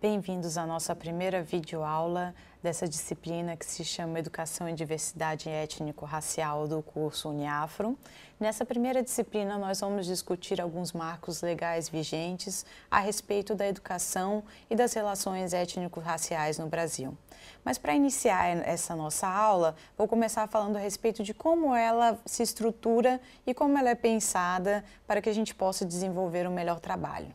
Bem-vindos à nossa primeira videoaula dessa disciplina que se chama Educação e Diversidade Étnico-Racial do curso Uniafro. Nessa primeira disciplina, nós vamos discutir alguns marcos legais vigentes a respeito da educação e das relações étnico-raciais no Brasil. Mas para iniciar essa nossa aula, vou começar falando a respeito de como ela se estrutura e como ela é pensada para que a gente possa desenvolver um melhor trabalho.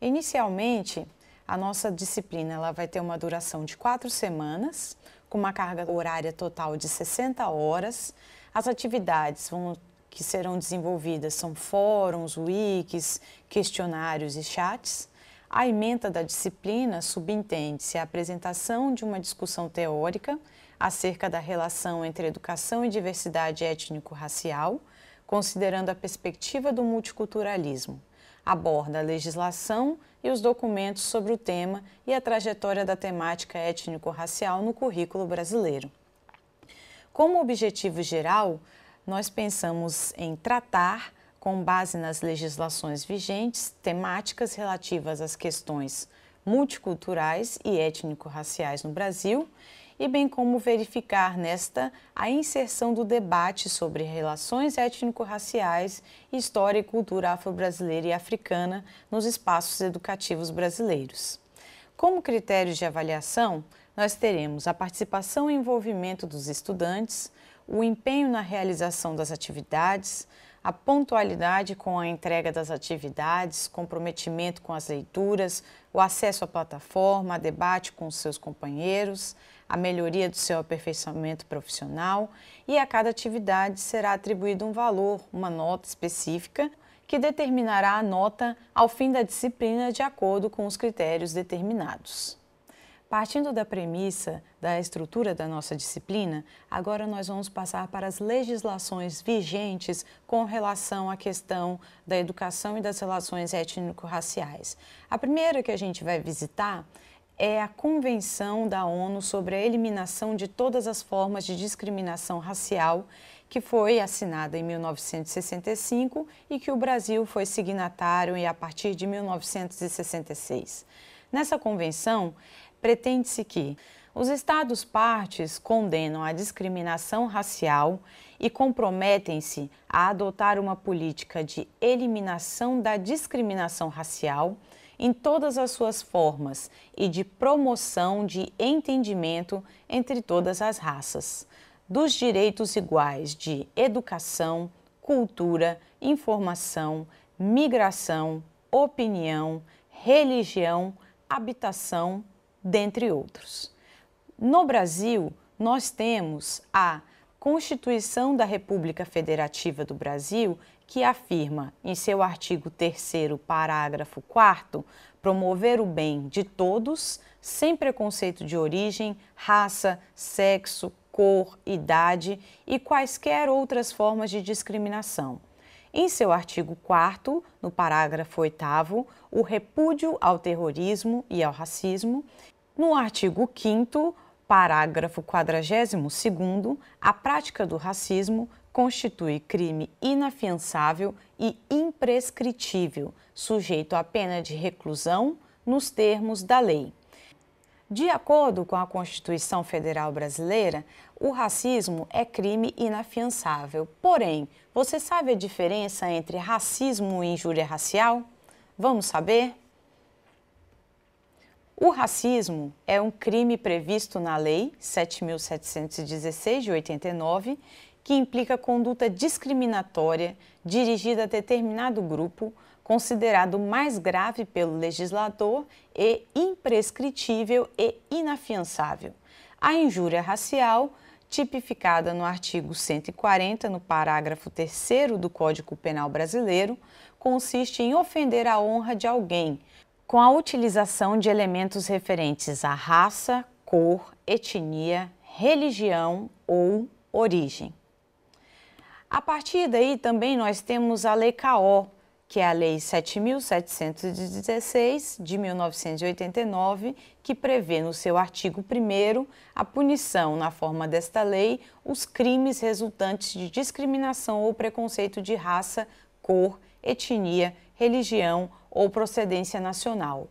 Inicialmente, a nossa disciplina ela vai ter uma duração de quatro semanas, com uma carga horária total de 60 horas. As atividades vão, que serão desenvolvidas são fóruns, wikis, questionários e chats. A emenda da disciplina subentende-se a apresentação de uma discussão teórica acerca da relação entre educação e diversidade étnico-racial, considerando a perspectiva do multiculturalismo aborda a legislação e os documentos sobre o tema e a trajetória da temática étnico-racial no currículo brasileiro. Como objetivo geral, nós pensamos em tratar, com base nas legislações vigentes, temáticas relativas às questões multiculturais e étnico-raciais no Brasil e bem como verificar nesta a inserção do debate sobre relações étnico-raciais, história e cultura afro-brasileira e africana nos espaços educativos brasileiros. Como critérios de avaliação, nós teremos a participação e envolvimento dos estudantes, o empenho na realização das atividades, a pontualidade com a entrega das atividades, comprometimento com as leituras, o acesso à plataforma, a debate com seus companheiros, a melhoria do seu aperfeiçoamento profissional e a cada atividade será atribuído um valor, uma nota específica, que determinará a nota ao fim da disciplina de acordo com os critérios determinados. Partindo da premissa da estrutura da nossa disciplina, agora nós vamos passar para as legislações vigentes com relação à questão da educação e das relações étnico-raciais. A primeira que a gente vai visitar é a Convenção da ONU sobre a Eliminação de Todas as Formas de Discriminação Racial, que foi assinada em 1965 e que o Brasil foi signatário a partir de 1966. Nessa convenção, pretende-se que os Estados partes condenam a discriminação racial e comprometem-se a adotar uma política de eliminação da discriminação racial em todas as suas formas e de promoção de entendimento entre todas as raças, dos direitos iguais de educação, cultura, informação, migração, opinião, religião, habitação, dentre outros. No Brasil, nós temos a Constituição da República Federativa do Brasil que afirma, em seu artigo 3, parágrafo 4, promover o bem de todos, sem preconceito de origem, raça, sexo, cor, idade e quaisquer outras formas de discriminação. Em seu artigo 4, no parágrafo 8, o repúdio ao terrorismo e ao racismo. No artigo 5, parágrafo 42, a prática do racismo constitui crime inafiançável e imprescritível, sujeito à pena de reclusão nos termos da lei. De acordo com a Constituição Federal Brasileira, o racismo é crime inafiançável. Porém, você sabe a diferença entre racismo e injúria racial? Vamos saber? O racismo é um crime previsto na Lei 7.716 de 89 que implica conduta discriminatória dirigida a determinado grupo, considerado mais grave pelo legislador e imprescritível e inafiançável. A injúria racial, tipificada no artigo 140, no parágrafo 3 do Código Penal Brasileiro, consiste em ofender a honra de alguém com a utilização de elementos referentes à raça, cor, etnia, religião ou origem. A partir daí também nós temos a Lei CAO, que é a Lei 7.716 de 1989, que prevê no seu artigo 1 a punição, na forma desta lei, os crimes resultantes de discriminação ou preconceito de raça, cor, etnia, religião ou procedência nacional.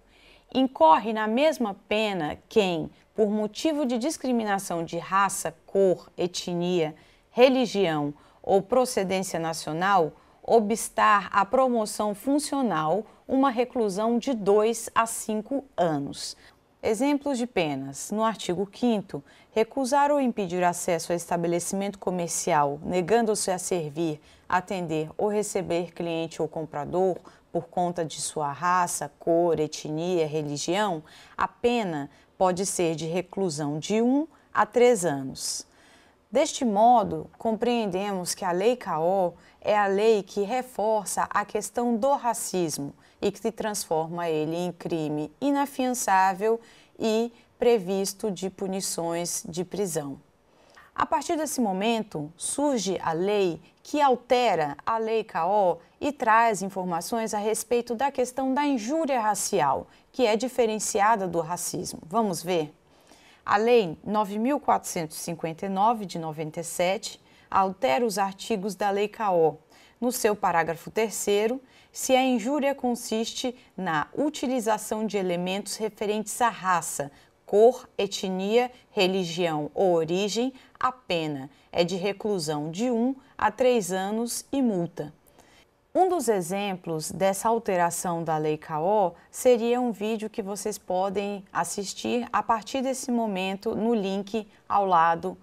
Incorre na mesma pena quem, por motivo de discriminação de raça, cor, etnia, religião ou procedência nacional, obstar à promoção funcional uma reclusão de 2 a 5 anos. Exemplos de penas. No artigo 5 recusar ou impedir acesso a estabelecimento comercial, negando-se a servir, atender ou receber cliente ou comprador por conta de sua raça, cor, etnia, religião, a pena pode ser de reclusão de 1 um a 3 anos. Deste modo, compreendemos que a Lei CAO é a lei que reforça a questão do racismo e que transforma ele em crime inafiançável e previsto de punições de prisão. A partir desse momento, surge a lei que altera a Lei CAO e traz informações a respeito da questão da injúria racial, que é diferenciada do racismo. Vamos ver? A Lei 9.459 de 97 altera os artigos da Lei CAO. No seu parágrafo 3, se a injúria consiste na utilização de elementos referentes à raça, cor, etnia, religião ou origem, a pena é de reclusão de 1 um a 3 anos e multa. Um dos exemplos dessa alteração da Lei CAO seria um vídeo que vocês podem assistir a partir desse momento no link ao lado,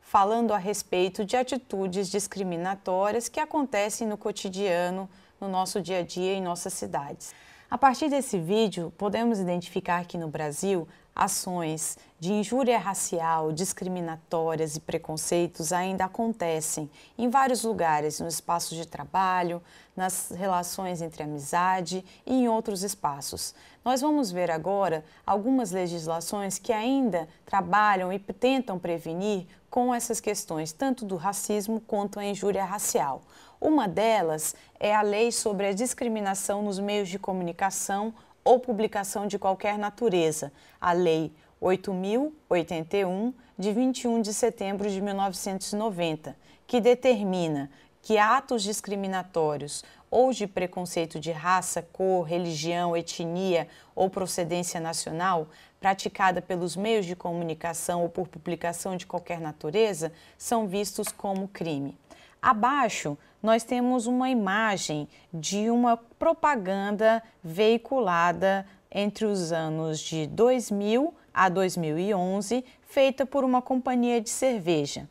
falando a respeito de atitudes discriminatórias que acontecem no cotidiano, no nosso dia a dia em nossas cidades. A partir desse vídeo, podemos identificar que no Brasil ações de injúria racial, discriminatórias e preconceitos ainda acontecem em vários lugares, nos espaços de trabalho, nas relações entre amizade e em outros espaços. Nós vamos ver agora algumas legislações que ainda trabalham e tentam prevenir com essas questões, tanto do racismo quanto a injúria racial. Uma delas é a Lei sobre a Discriminação nos Meios de Comunicação ou publicação de qualquer natureza, a Lei 8081, de 21 de setembro de 1990, que determina que atos discriminatórios ou de preconceito de raça, cor, religião, etnia ou procedência nacional, praticada pelos meios de comunicação ou por publicação de qualquer natureza, são vistos como crime. Abaixo, nós temos uma imagem de uma propaganda veiculada entre os anos de 2000 a 2011, feita por uma companhia de cerveja.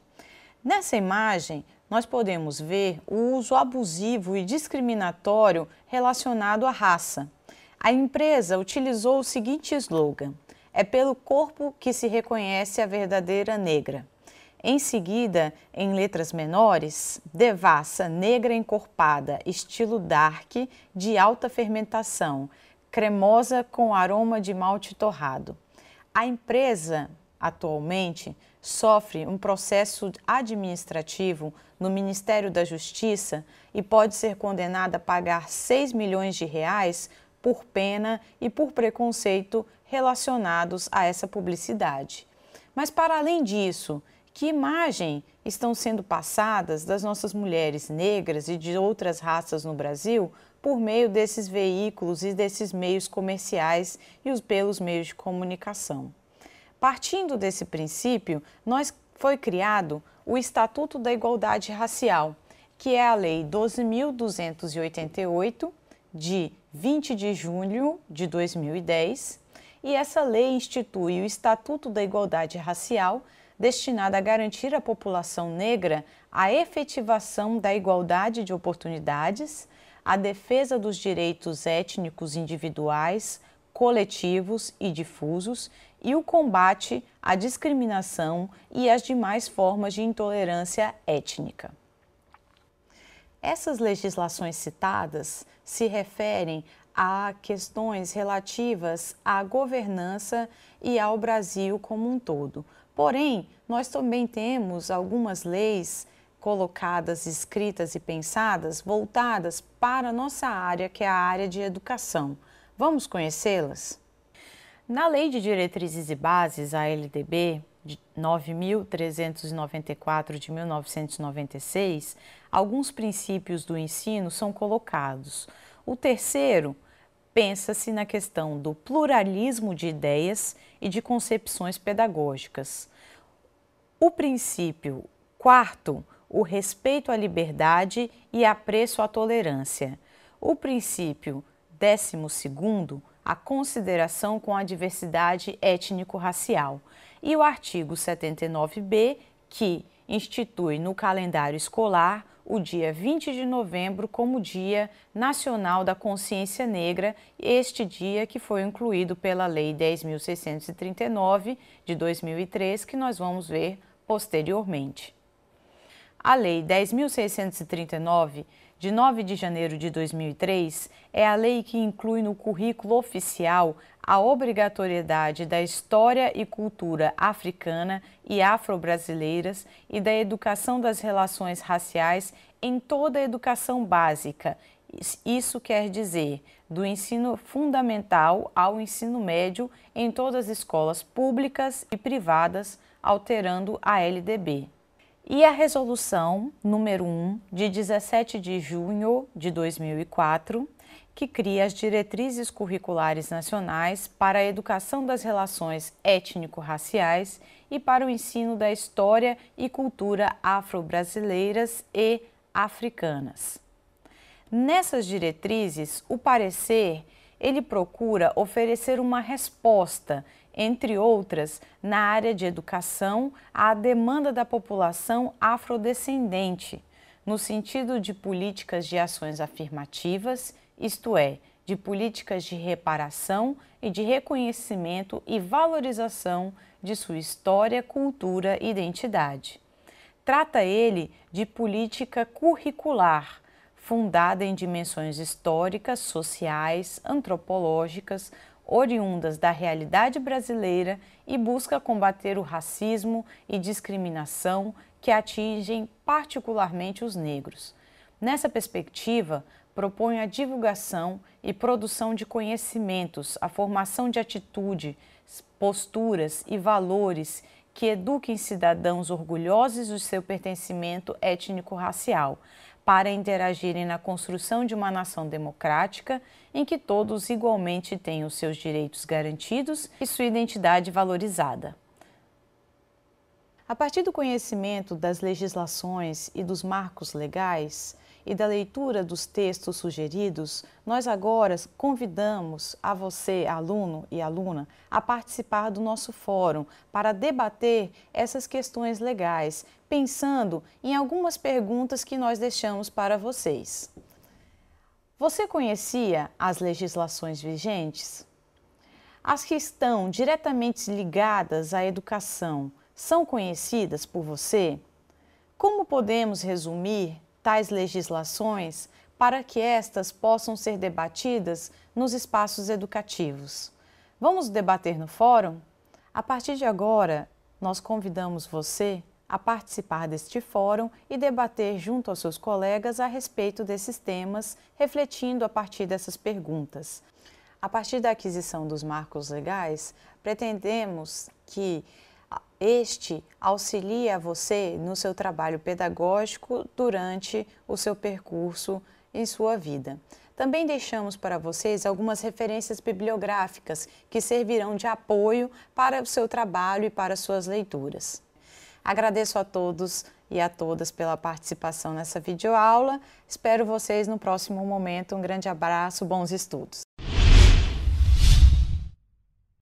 Nessa imagem, nós podemos ver o uso abusivo e discriminatório relacionado à raça. A empresa utilizou o seguinte slogan: é pelo corpo que se reconhece a verdadeira negra. Em seguida, em letras menores, devassa negra encorpada, estilo dark, de alta fermentação, cremosa com aroma de malte torrado. A empresa, atualmente, sofre um processo administrativo no Ministério da Justiça e pode ser condenada a pagar 6 milhões de reais por pena e por preconceito relacionados a essa publicidade. Mas, para além disso, que imagem estão sendo passadas das nossas mulheres negras e de outras raças no Brasil por meio desses veículos e desses meios comerciais e os pelos meios de comunicação? Partindo desse princípio, nós foi criado o Estatuto da Igualdade Racial, que é a Lei 12.288, de 20 de junho de 2010, e essa lei institui o Estatuto da Igualdade Racial destinada a garantir à população negra a efetivação da igualdade de oportunidades, a defesa dos direitos étnicos individuais, coletivos e difusos e o combate à discriminação e às demais formas de intolerância étnica. Essas legislações citadas se referem a questões relativas à governança e ao Brasil como um todo, Porém, nós também temos algumas leis colocadas, escritas e pensadas voltadas para a nossa área, que é a área de educação. Vamos conhecê-las? Na Lei de Diretrizes e Bases, a LDB, de 9.394 de 1996, alguns princípios do ensino são colocados. O terceiro pensa-se na questão do pluralismo de ideias e de concepções pedagógicas. O princípio quarto, o respeito à liberdade e apreço à tolerância. O princípio décimo segundo, a consideração com a diversidade étnico-racial. E o artigo 79b, que institui no calendário escolar o dia 20 de novembro como Dia Nacional da Consciência Negra, este dia que foi incluído pela Lei 10.639 de 2003, que nós vamos ver posteriormente. A Lei 10.639 de 9 de janeiro de 2003 é a lei que inclui no currículo oficial a obrigatoriedade da história e cultura africana e afro-brasileiras e da educação das relações raciais em toda a educação básica. Isso quer dizer do ensino fundamental ao ensino médio em todas as escolas públicas e privadas, alterando a LDB e a resolução número 1 de 17 de junho de 2004, que cria as diretrizes curriculares nacionais para a educação das relações étnico-raciais e para o ensino da história e cultura afro-brasileiras e africanas. Nessas diretrizes, o parecer ele procura oferecer uma resposta entre outras, na área de educação, à demanda da população afrodescendente, no sentido de políticas de ações afirmativas, isto é, de políticas de reparação e de reconhecimento e valorização de sua história, cultura e identidade. Trata ele de política curricular, fundada em dimensões históricas, sociais, antropológicas, oriundas da realidade brasileira e busca combater o racismo e discriminação que atingem particularmente os negros. Nessa perspectiva, propõe a divulgação e produção de conhecimentos, a formação de atitude, posturas e valores que eduquem cidadãos orgulhosos do seu pertencimento étnico-racial, para interagirem na construção de uma nação democrática em que todos igualmente têm os seus direitos garantidos e sua identidade valorizada. A partir do conhecimento das legislações e dos marcos legais, e da leitura dos textos sugeridos, nós agora convidamos a você, aluno e aluna, a participar do nosso fórum para debater essas questões legais, pensando em algumas perguntas que nós deixamos para vocês. Você conhecia as legislações vigentes? As que estão diretamente ligadas à educação são conhecidas por você? Como podemos resumir tais legislações para que estas possam ser debatidas nos espaços educativos. Vamos debater no fórum? A partir de agora, nós convidamos você a participar deste fórum e debater junto aos seus colegas a respeito desses temas, refletindo a partir dessas perguntas. A partir da aquisição dos marcos legais, pretendemos que este auxilia você no seu trabalho pedagógico durante o seu percurso em sua vida. Também deixamos para vocês algumas referências bibliográficas que servirão de apoio para o seu trabalho e para suas leituras. Agradeço a todos e a todas pela participação nessa videoaula. Espero vocês no próximo momento. Um grande abraço, bons estudos!